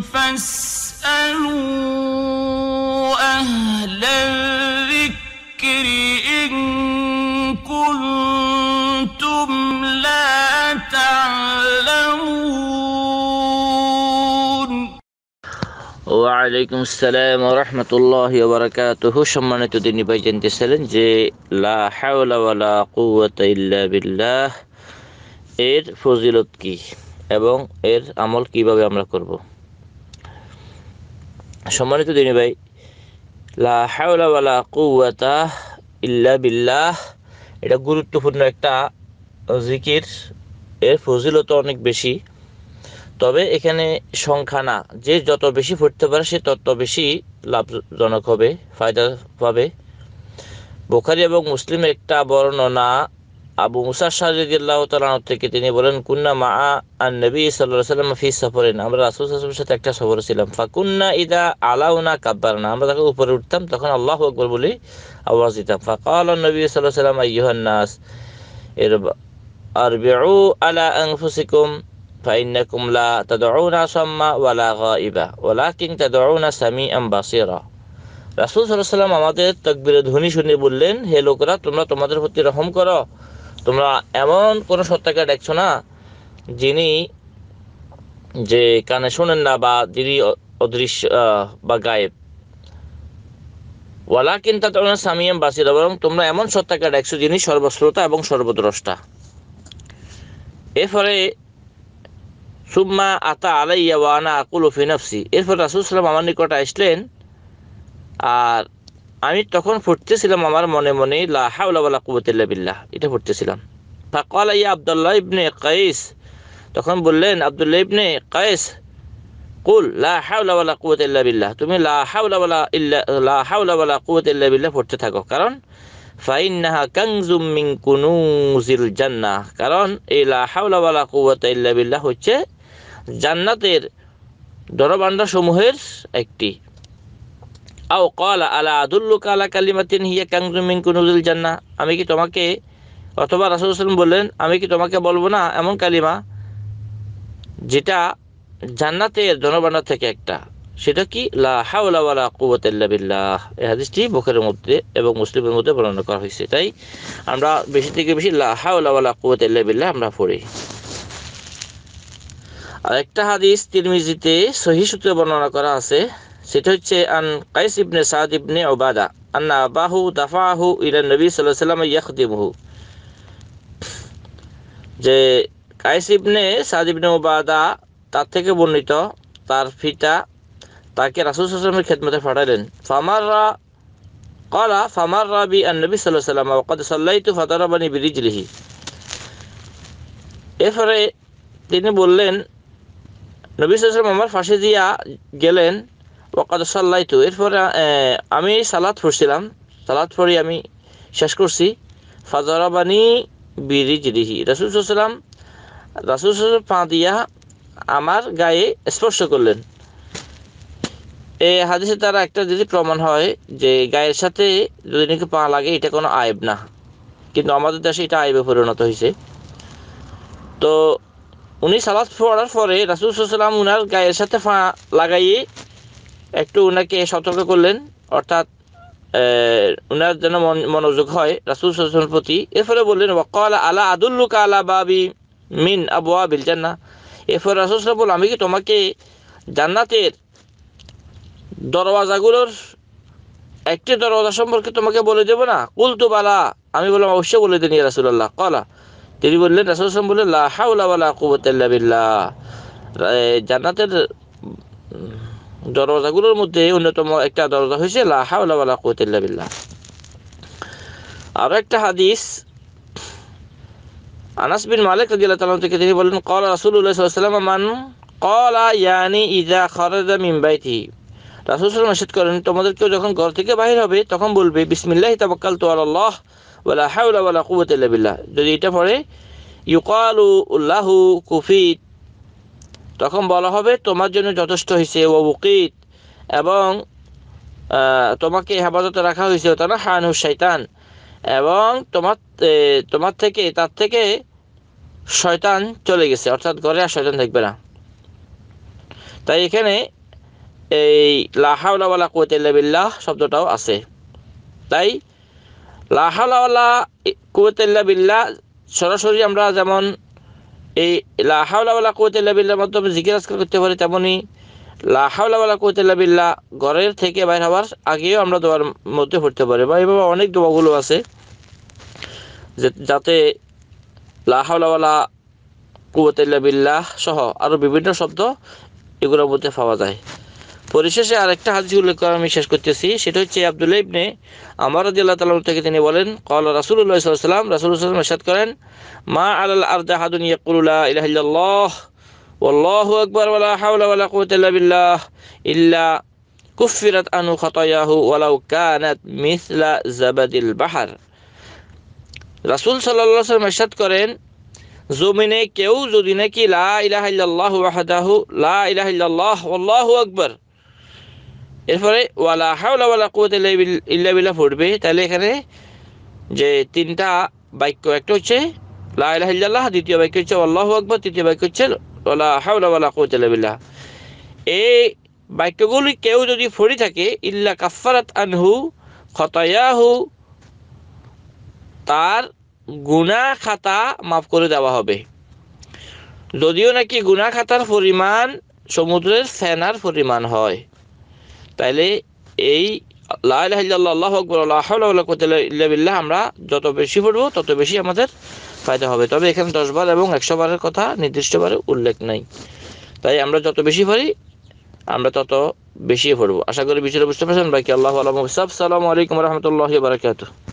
فاسألوا أهل الذكر إن كنتم لا تعلمون وعليكم السلام ورحمة الله وبركاته شمانة ديني بجن دي لا حول ولا قوة إلا بالله إير ফজিলত কি এবং এর আমল কিভাবে আমরা সম্মানিত দিনী ভাই লা হাওলা ইল্লা বিল্লাহ এটা গুরুত্বপূর্ণ একটা জিকির এর ফজিলত অনেক বেশি তবে এখানে সংখ্যা না যে যত বেশি ফুটতে পারে সে তত বেশি লাভজনক হবে ফায়দা পাবে বোখারি এবং মুসলিম একটা বর্ণনা আবু মুসা শাহিদুল্লাহ তালানোর থেকে তিনি বলেন কুন্না মা আর নবী সাল্লাহ সাল্লাম ফি সফরেন আমরা রাসুল সাল্লামের সাথে একটা সফরে ছিলাম ফাকুন্না ইদা আলাউনা কাব্বারানা আমরা তখন উপরে উঠতাম তখন আল্লাহ আকবর বলি আওয়াজ দিতাম ফাকাল নবী সাল্লাহ সাল্লাম আইহান্নাস এর আর বেউ আলা আংফুসিকুম فإنكم لا تدعون صما ولا غائبا ولكن تدعون سميعا بصيرا রাসুল সাল্লাহ সাল্লাম আমাদের তকবিরের ধ্বনি শুনে বললেন হে লোকরা তোমরা তোমাদের প্রতি রহম করো তোমরা এমন কোনো সত্তাকে দেখছো না যিনি যে কানে শোনেন না বা যিনি অদৃশ্য বা গায়েব ওয়ালা কিন্তু তোমরা সামিয়াম বাসির বরং তোমরা এমন সত্তাকে দেখছো যিনি সর্বশ্রোতা এবং সর্বদ্রষ্টা এরপরে সুম্মা আতা আলাইয়া ওয়ানা আকুল ফিনাফসি এরপর রাসুল সাল্লাম আমার নিকট আসলেন আর আমি তখন ফুটতেছিলাম আমার মনে মনে লাহাউলা কুবতুল্লা বিল্লাহ এটা ফুটতেছিলাম ফাকল ইয়া আবদুল্লাহ ইবনে কয়েস তখন বললেন আবদুল্লাহ ইবনে কায়েস কুল লা হাওলা ওয়ালা তুমি লা হাওলা ওয়ালা ইল্লা লা হাওলা ওয়ালা কুওয়াতা পড়তে থাকো কারণ ফাইন্নাহা কাংজুম মিন কুনুজিল জান্নাহ কারণ এই লা হাওলা ওয়ালা কুওয়াতা হচ্ছে জান্নাতের দরবান্ডা সমূহের একটি আও কল আলা আদুল্লু আলা কালিমাতিন হিয়া কাংজুমিন কুনুজুল জান্না আমি কি তোমাকে অথবা রাসুল হোসেন বললেন আমি কি তোমাকে বলবো না এমন কালিমা যেটা জান্নাতের জনবান্না থেকে একটা সেটা কি লা কুবতাল্লা বিল্লাহ এই হাদিসটি বুকের মধ্যে এবং মুসলিমের মধ্যে বর্ণনা করা হয়েছে তাই আমরা বেশি থেকে বেশি লা কুবতাল্লা বিল্লাহ আমরা পড়ি আর একটা হাদিস তিরমিজিতে সহি সূত্রে বর্ণনা করা আছে সেটা হচ্ছে আন কাইস ইবনে সাদ ইবনে ওবাদা আন্না আবাহু দাফাহু ইলা নবী সাল্লাহ সাল্লাম ইয়াকদিমহু যে কাইস ইবনে সাদ ইবনে ওবাদা তার থেকে বর্ণিত তার ফিতা তাকে রাসুল সাল্লামের খেদমতে ফাটালেন ফামাররা কলা ফামাররা বি আন নবী সাল্লাহ সাল্লাম ওকাদ সাল্লাইতু বিরিজ বিরিজলিহি এরপরে তিনি বললেন নবী সাল্লাম আমার ফাঁসি দিয়া গেলেন ওকাদ সাল্লাই তো এরপরে আমি সালাদ পড়ছিলাম সালাদ পড়ে আমি শেষ করছি ফাজরাবানি বিরি জিরিহি রাসুল সাল্লাম রাসুল পা দিয়া আমার গায়ে স্পর্শ করলেন এ হাদিসে তারা একটা যদি প্রমাণ হয় যে গায়ের সাথে যদি নাকি পা লাগে এটা কোনো আয়েব না কিন্তু আমাদের দেশে এটা আয়েবে পরিণত হয়েছে তো উনি সালাদ পড়ার পরে রাসুল সাল্লাম উনার গায়ের সাথে পা লাগাইয়ে একটু ওনাকে সতর্ক করলেন অর্থাৎ ওনার যেন মনোযোগ হয় রাসুল সাল্লামের প্রতি এরপরে বললেন ওয়াকাল আলা আদুল্লুকা আলা বাবি মিন আবু আবিল জান্না এরপরে রাসুল বলল আমি কি তোমাকে জান্নাতের দরওয়াজাগুলোর একটি দরওয়াজা সম্পর্কে তোমাকে বলে দেবো না তো বালা আমি বললাম অবশ্যই বলে দিন রাসুল্লাহ কলা তিনি বললেন রাসুল বললেন লা হাউলা ওয়ালা কুবুতাল্লা বিল্লাহ জান্নাতের দরজাগুলোর মধ্যে অন্যতম একটা দরজা হয়েছে লাহাউলা কুতিল্লা আরও একটা হাদিস আনাস বিন মালিক রাজিয়াল্লাহু তাআলা থেকে তিনি বলেন ক্বালা রাসূলুল্লাহ সাল্লাল্লাহু আলাইহি ওয়াসাল্লাম মান ক্বালা ইয়ানি ইযা খারাজা মিন বাইতিহি রাসূল সাল্লাল্লাহু আলাইহি করেন তোমাদের কেউ যখন ঘর থেকে বাইরে হবে তখন বলবে বিসমিল্লাহি তাওয়াক্কালতু আলাল্লাহ ওয়া লা হাওলা ওয়া লা কুওয়াতা ইল্লা বিল্লাহ যদি এটা পড়ে ইউকালু লাহু কুফিত তখন বলা হবে তোমার জন্য যথেষ্ট হয়েছে ও উকিত এবং তোমাকে হেফাজতে রাখা হয়েছে না হানু শৈতান এবং তোমার তোমার থেকে তার থেকে শয়তান চলে গেছে অর্থাৎ ঘরে আর শয়তান থাকবে না তাই এখানে এই লাহাউলাওয়ালা কুয়েতাল্লাবিল্লাহ শব্দটাও আছে তাই লাহাউলাওয়ালা কুয়েতাল্লাবিল্লাহ সরাসরি আমরা যেমন এই লাহাউলা কৌতাল্লাবিল্লার মাধ্যমে জিকির আজকার করতে পারি তেমনই লাহাউলা বিল্লা ঘরের থেকে বাইর হওয়ার আগেও আমরা দোয়ার মধ্যে পড়তে পারি বা এভাবে অনেক দোয়াগুলো আছে যাতে লাহাউলা কুবতাল্লাবিল্লাহ সহ আরও বিভিন্ন শব্দ এগুলোর মধ্যে পাওয়া যায় পরিশেষে আরেকটা হাদিস উল্লেখ করে আমি শেষ করতেছি সেটা হচ্ছে আবদুল্লাহ ইবনে আমার রাজিয়াল্লাহ তালন থেকে তিনি বলেন কল রাসুল্লাহ সাল্লাম রাসুল সাল্লাম এরশাদ করেন মা আল আর্দা হাদুন ইয়াকুল্লা ইলাহিল্লাহ والله أكبر ولا حول ولا قوة إلا بالله إلا كفرت عنه خطاياه ولو كانت مثل زبد البحر রাসুল সাল্লাহ সাল্লাম এরশাদ করেন জমিনে কেউ যদি নাকি লা ইলাহ ইল্লাল্লাহু ওয়াহদাহু লা ইলাহ ইল্লাল্লাহ আল্লাহু আকবার এরপরে ওয়ালা হাওলা ওয়ালা কুয়াত ইল্লা বিল্লাহ পড়বে তাহলে এখানে যে তিনটা বাক্য একটা হচ্ছে লা ইলাহা ইল্লাল্লাহ দ্বিতীয় বাক্য হচ্ছে আল্লাহু আকবার তৃতীয় বাক্য হচ্ছে ওয়ালা হাওলা ওয়ালা কুয়াত ইল্লা বিল্লাহ এই বাক্যগুলি কেউ যদি পড়ে থাকে ইল্লা কাফারাত আনহু খতায়াহু তার গুণা খাতা মাফ করে দেওয়া হবে যদিও নাকি গুণা খাতার পরিমাণ সমুদ্রের ফেনার পরিমাণ হয় তাইলে এই লাহ আমরা যত বেশি পড়বো তত বেশি আমাদের ফায়দা হবে তবে এখানে দশবার এবং একশো বারের কথা নির্দিষ্টভাবে উল্লেখ নাই তাই আমরা যত বেশি পড়ি আমরা তত বেশি পড়বো আশা করি বিষয়টা বুঝতে পারছেন বাকি আল্লাহ আলম সালামু আলাইকুম রহমতুল্লাহ বারকাত